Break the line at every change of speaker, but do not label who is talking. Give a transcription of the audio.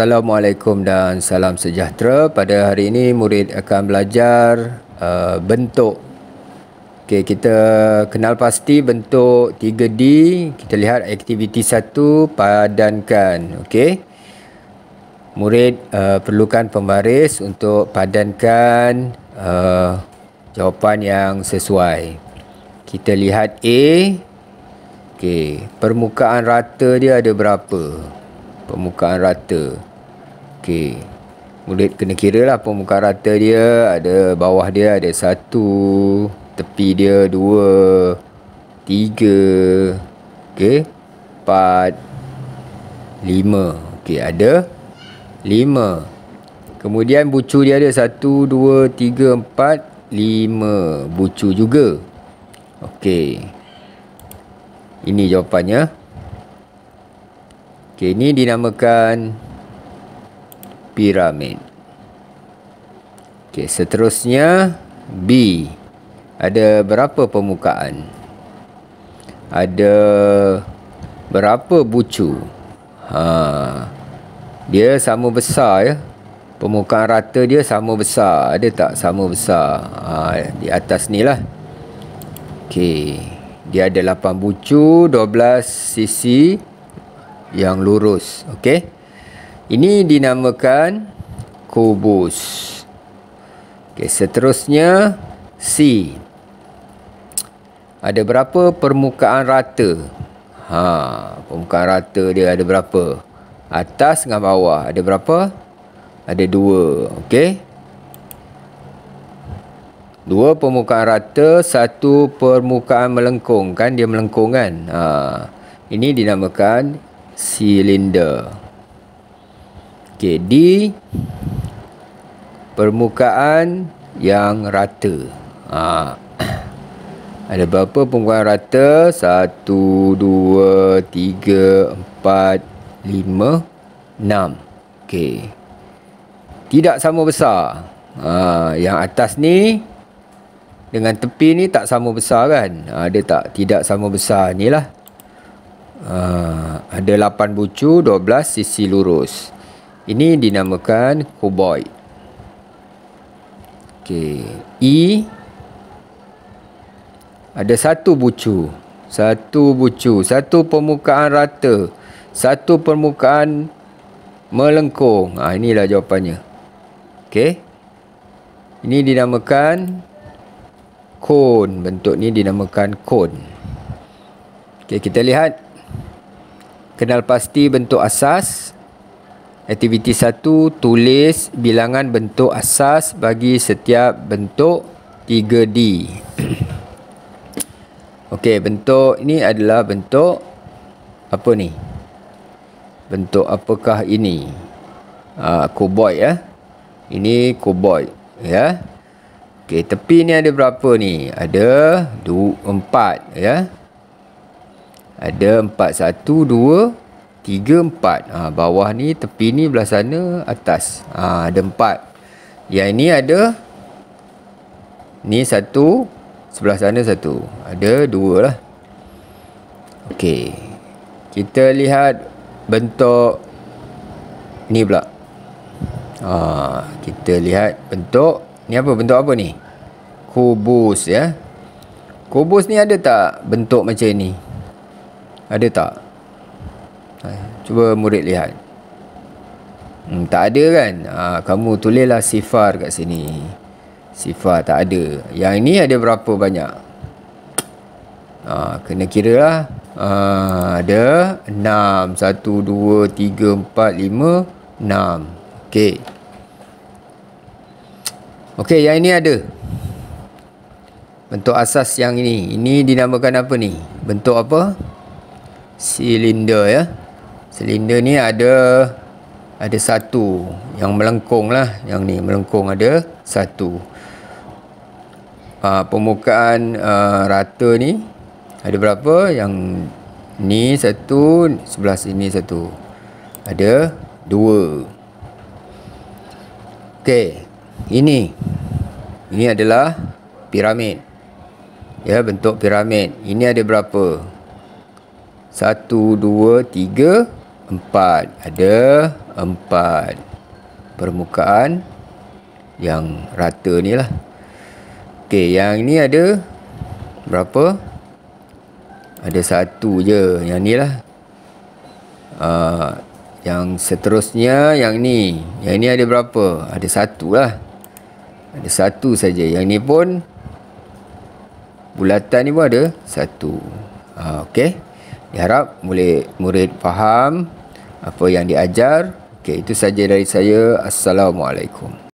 Assalamualaikum dan salam sejahtera Pada hari ini murid akan belajar uh, bentuk okay, Kita kenal pasti bentuk 3D Kita lihat aktiviti 1 padankan okay. Murid uh, perlukan pembaris untuk padankan uh, jawapan yang sesuai Kita lihat A okay. Permukaan rata dia ada berapa? Permukaan rata Permukaan rata Okey. Mulut kena kira lah muka rata dia Ada bawah dia ada satu Tepi dia dua Tiga Okey. Empat Lima Okey ada Lima Kemudian bucu dia ada satu, dua, tiga, empat, lima Bucu juga Okey Ini jawapannya Okey ini dinamakan piramid. Okey, seterusnya B. Ada berapa permukaan? Ada berapa bucu? Ha. Dia sama besar ya. Permukaan rata dia sama besar. Ada tak sama besar? Ha, di atas ni lah. Okey. Dia ada 8 bucu, 12 sisi yang lurus. Okey. Ini dinamakan kubus. Okey, seterusnya C. Ada berapa permukaan rata? Ha, permukaan rata dia ada berapa? Atas dengan bawah ada berapa? Ada dua. Okey. Dua permukaan rata, satu permukaan melengkung. Kan dia melengkung kan? Ha. Ini dinamakan silinder. Silinder. Okey, di permukaan yang rata. Ha. Ada berapa permukaan rata? satu dua tiga empat lima enam. Okey. Tidak sama besar. Ha, yang atas ni dengan tepi ni tak sama besar kan? Ha, dia tak tidak sama besar ni lah. Ha, ada lapan bucu, dua belas sisi lurus. Ini dinamakan cuboid. Okey, E ada satu bucu, satu bucu, satu permukaan rata, satu permukaan melengkung. Ah ha, inilah jawapannya. Okey. Ini dinamakan cone. Bentuk ni dinamakan cone. Okey, kita lihat kenal pasti bentuk asas Aktiviti 1 tulis bilangan bentuk asas bagi setiap bentuk 3D. Okey, bentuk ini adalah bentuk apa ni? Bentuk apakah ini? Ah, kuboid ya. Eh? Ini kuboid ya. Okey, tepi ni ada berapa ni? Ada 2 4 ya. Ada 4 1 2 tiga empat ha, bawah ni tepi ni belah sana atas ha, ada empat yang ini ada ni satu sebelah sana satu ada dua lah ok kita lihat bentuk ni pula ha, kita lihat bentuk ni apa bentuk apa ni kubus ya kubus ni ada tak bentuk macam ni ada tak Eh, cuba murid lihat hmm, Tak ada kan ha, Kamu tulislah sifar kat sini Sifar tak ada Yang ini ada berapa banyak ha, Kena kira lah ha, Ada 6 1, 2, 3, 4, 5 6 Okey Okey yang ini ada Bentuk asas yang ini Ini dinamakan apa ni Bentuk apa Silinder ya silinder ni ada ada satu yang melengkung lah yang ni melengkung ada satu uh, permukaan uh, rata ni ada berapa yang ni satu sebelah sini satu ada dua ok ini ini adalah piramid ya bentuk piramid ini ada berapa satu dua tiga empat ada empat permukaan yang rata ni lah ok yang ni ada berapa ada satu je yang ni lah uh, yang seterusnya yang ni yang ni ada berapa ada satu lah ada satu saja. yang ni pun bulatan ni pun ada satu uh, ok diharap mulai murid faham apa yang diajar. Okey, itu saja dari saya. Assalamualaikum.